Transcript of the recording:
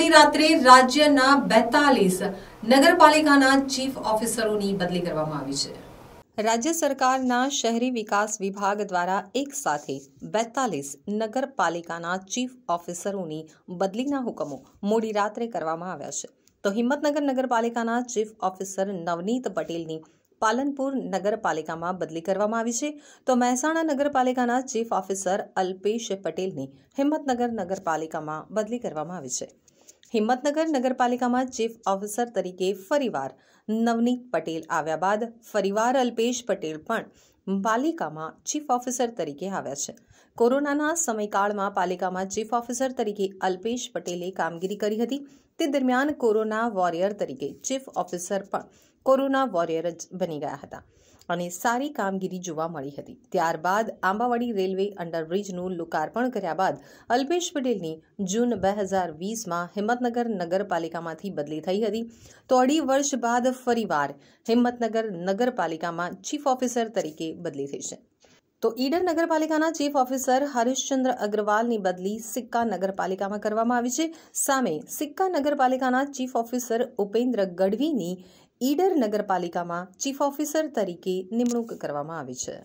મોડી રાત્રે રાજ્યના બેતાલીસ નગરપાલિકાના ચીફ ઓફિસરોની બદલી કરવામાં આવી છે રાજ્ય સરકારના શહેરી વિકાસ વિભાગ દ્વારા એક સાથે બેતાલીસ નગરપાલિકાના ચીફ ઓફિસરોની બદલીના હુકમો મોડી રાત્રે કરવામાં આવ્યા છે તો હિંમતનગર નગરપાલિકાના ચીફ ઓફિસર નવનીત પટેલની પાલનપુર નગરપાલિકામાં બદલી કરવામાં આવી છે તો મહેસાણા નગરપાલિકાના ચીફ ઓફિસર અલ્પેશ પટેલની હિંમતનગર નગરપાલિકામાં બદલી કરવામાં આવી છે હિંમતનગર નગરપાલિકામાં ચીફ ઓફિસર તરીકે ફરીવાર નવનીત પટેલ આવ્યા બાદ ફરીવાર અલ્પેશ પટેલ પણ પાલિકામાં ચીફ ઓફિસર તરીકે આવ્યા છે કોરોનાના સમયકાળમાં પાલિકામાં ચીફ ઓફિસર તરીકે અલ્પેશ પટેલે કામગીરી કરી હતી તે દરમિયાન કોરોના વોરિયર તરીકે ચીફ ઓફિસર પણ કોરોના વોરિયર જ બની ગયા હતા અને સારી કામગીરી જોવા મળી હતી ત્યારબાદ આંબાવાડી રેલવે અંડરબ્રિજનું લોકાર્પણ કર્યા બાદ અલ્પેશ પટેલની જૂન બે હજાર વીસમાં હિંમતનગર નગરપાલિકામાંથી બદલી થઈ હતી તો અઢી વર્ષ બાદ ફરીવાર હિંમતનગર નગરપાલિકામાં ચીફ ઓફિસર તરીકે બદલી થઈ છે તો ઈડર નગરપાલિકાના ચીફ ઓફિસર હરીશચંદ્ર અગ્રવાલની બદલી સિક્કા નગરપાલિકામાં કરવામાં આવી છે સામે સિક્કા નગરપાલિકાના ચીફ ઓફિસર ઉપેન્દ્ર ગઢવીની ઈડર નગરપાલિકામાં ચીફ ઓફિસર તરીકે નિમણૂક કરવામાં આવી છે